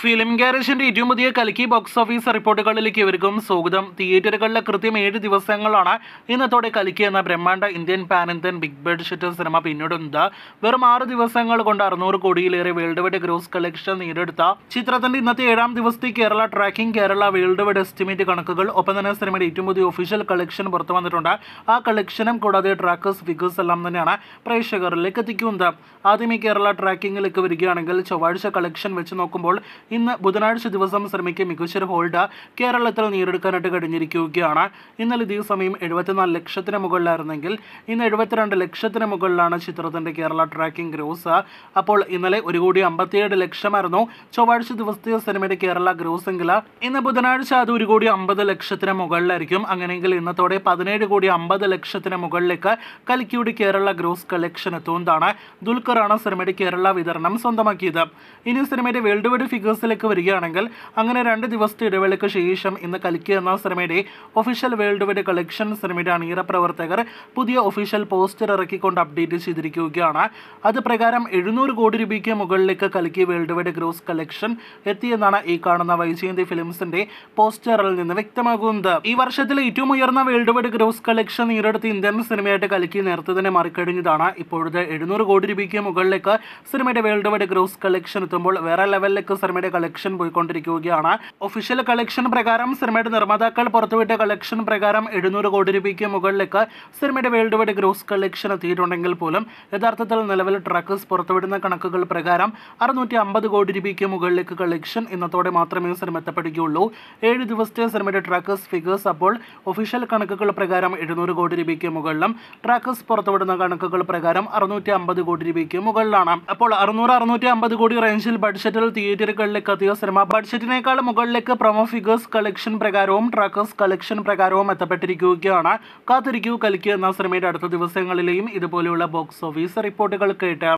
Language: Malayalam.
ഫിലിം ഗാരേജിന്റെ ഏറ്റവും പുതിയ കലക്കി ബോക്സ് ഓഫീസ് റിപ്പോർട്ടുകളിലേക്ക് ഇവർക്കും സ്വാഗതം തിയേറ്ററുകളിലെ കൃത്യം ഏഴ് ദിവസങ്ങളാണ് ഇന്നത്തോടെ കലക്കി എന്ന ബ്രഹ്മാണ്ഡ ഇന്ത്യൻ പാനന്തൻ ബിഗ് ബഡ്ജറ്റ് സിനിമ പിന്നിടുന്നത് വെറും ആറ് ദിവസങ്ങൾ കൊണ്ട് അറുന്നൂറ് കോടിയിലേറെ വേൾഡ് വൈഡ് ഗ്രോസ് കളക്ഷൻ നേടിയെടുത്ത ചിത്രത്തിന്റെ ഇന്നത്തെ ഏഴാം ദിവസത്തെ Kerala tracking Kerala world wide estimate കണക്കുകൾ ഒപ്പം തന്നെ സിനിമയുടെ ഏറ്റവും പുതിയ ഒഫീഷ്യൽ കളക്ഷൻ പുറത്തു വന്നിട്ടുണ്ട് ആ കളക്ഷനും കൂടാതെ ട്രാക്കേഴ്സ് ഫിഗേഴ്സ് എല്ലാം തന്നെയാണ് പ്രേക്ഷകരിലേക്ക് എത്തിക്കുന്നത് ആദ്യമേ കേരള ട്രാക്കിങ്ങിലേക്ക് വരികയാണെങ്കിൽ ചൊവ്വാഴ്ച കളക്ഷൻ വെച്ച് നോക്കുമ്പോൾ ഇന്ന് ബുധനാഴ്ച ദിവസം ശ്രമിക്ക് മികച്ചൊരു ഹോൾഡ് കേരളത്തിൽ നേരിടുക്കാനായിട്ട് കഴിഞ്ഞിരിക്കുകയാണ് ഇന്നലെ ഇതേ സമയം എഴുപത്തിനാല് ലക്ഷത്തിന് മുകളിലായിരുന്നെങ്കിൽ ഇന്ന് എഴുപത്തിരണ്ട് ലക്ഷത്തിന് മുകളിലാണ് ചിത്രത്തിൻ്റെ കേരള ട്രാക്കിംഗ് ഗ്രോസ് അപ്പോൾ ഇന്നലെ ഒരു കോടി അമ്പത്തിയേഴ് ലക്ഷമായിരുന്നു ചൊവ്വാഴ്ച ദിവസത്തെ സിനിമയുടെ കേരള ഗ്രോസ് എങ്കിൽ ഇന്ന് ബുധനാഴ്ച അത് ഒരു കോടി അമ്പത് ലക്ഷത്തിന് മുകളിലായിരിക്കും അങ്ങനെയെങ്കിൽ ഇന്നത്തോടെ പതിനേഴ് കോടി അമ്പത് ലക്ഷത്തിന് മുകളിലേക്ക് കലിക്കിയുടെ കേരള ഗ്രോസ് കളക്ഷൻ എത്തുന്നതാണ് ദുൽഖറാണ് സിനിമയുടെ കേരള വിതരണം സ്വന്തമാക്കിയത് ഇനി സിനിമയുടെ വേൾഡ് വൈഡ് ഫിഗേഴ്സ് യുഎസിലേക്ക് വരികയാണെങ്കിൽ അങ്ങനെ രണ്ട് ദിവസത്തെ ഇടവേളയ്ക്ക് ശേഷം ഇന്ന് കളിക്കുക എന്ന സിനിമയുടെ ഒഫീഷ്യൽ വേൾഡ് വൈഡ് കളക്ഷൻ സിനിമയുടെ അണിയറ പ്രവർത്തകർ പുതിയ ഒഫീഷ്യൽ പോസ്റ്റർ ഇറക്കിക്കൊണ്ട് അപ്ഡേറ്റ് ചെയ്തിരിക്കുകയാണ് അത് പ്രകാരം എഴുന്നൂറ് കോടി രൂപയ്ക്ക് മുകളിലേക്ക് കലക്കി വേൾഡ് വൈഡ് ഗ്രോസ് കളക്ഷൻ എത്തിയെന്നാണ് ഈ കാണുന്ന വൈജയന്തി ഫിലിംസിന്റെ പോസ്റ്ററിൽ നിന്ന് വ്യക്തമാകുന്നത് ഈ വർഷത്തിലെ ഏറ്റവും ഉയർന്ന വേൾഡ് വൈഡ് ഗ്രോസ് കളക്ഷൻ ഈരടുത്ത് ഇന്ത്യൻ സിനിമയായിട്ട് കലക്കി നേരത്തെ തന്നെ മറികഴിഞ്ഞതാണ് ഇപ്പോഴത്തെ എഴുന്നൂറ് കോടി രൂപയ്ക്ക് മുകളിലേക്ക് സിനിമയുടെ വേൾഡ് വൈഡ് ഗ്രോസ് കളക്ഷൻ എത്തുമ്പോൾ വേറെ ലെവലിലേക്ക് സിനിമയുടെ സിനിമയുടെ കളക്ഷൻ പോയിക്കൊണ്ടിരിക്കുകയാണ് ഒഫീഷ്യൽ കളക്ഷൻ പ്രകാരം സിനിമയുടെ നിർമ്മാതാക്കൾ പുറത്തുവിട്ട കളക്ഷൻ പ്രകാരം എഴുന്നൂറ് കോടി രൂപയ്ക്ക് മുകളിലേക്ക് സിനിമയുടെ വേൾഡ് വൈഡ് ഗ്രോസ് കളക്ഷൻ എത്തിയിട്ടുണ്ടെങ്കിൽ പോലും യഥാർത്ഥത്തിൽ നിലവിൽ ട്രക്കേഴ്സ് പുറത്തുവിടുന്ന കണക്കുകൾ പ്രകാരം അറുന്നൂറ്റി അമ്പത് കോടി രൂപയ്ക്ക് മുകളിലേക്ക് കളക്ഷൻ ഇന്നത്തോടെ മാത്രമേ സിനിമ എത്തപ്പെടുകയുള്ളൂ ഏഴ് ദിവസത്തെ സിനിമയുടെ ട്രാക്കേഴ്സ് ഫിഗേഴ്സ് അപ്പോൾ ഒഫീഷ്യൽ കണക്കുകൾ പ്രകാരം എഴുന്നൂറ് കോടി രൂപയ്ക്ക് മുകളിലും ട്രാക്കേഴ്സ് പുറത്തുവിടുന്ന കണക്കുകൾ പ്രകാരം അറുന്നൂറ്റി അമ്പത് കോടി രൂപയ്ക്ക് മുകളിലാണ് അപ്പോൾ അറുന്നൂറ് അറുന്നൂറ്റി അമ്പത് കോടി റേഞ്ചിൽ ബഡ്ജറ്റിൽ തിയേറ്ററുകളിൽ മുകളിലേക്ക് അധിക സിനിമ ബഡ്ജറ്റിനേക്കാൾ മുകളിലേക്ക് പ്രൊമോ ഫിഗേഴ്സ് കളക്ഷൻ പ്രകാരവും ട്രാക്കേഴ്സ് കളക്ഷൻ പ്രകാരവും എത്തപ്പെട്ടിരിക്കുകയാണ് കാത്തിരിക്കൂ കലിക്കുക എന്ന സിനിമയുടെ അടുത്ത ദിവസങ്ങളിലെയും ഇതുപോലെയുള്ള ബോക്സ് ഓഫീസ് റിപ്പോർട്ടുകൾ കേട്ട്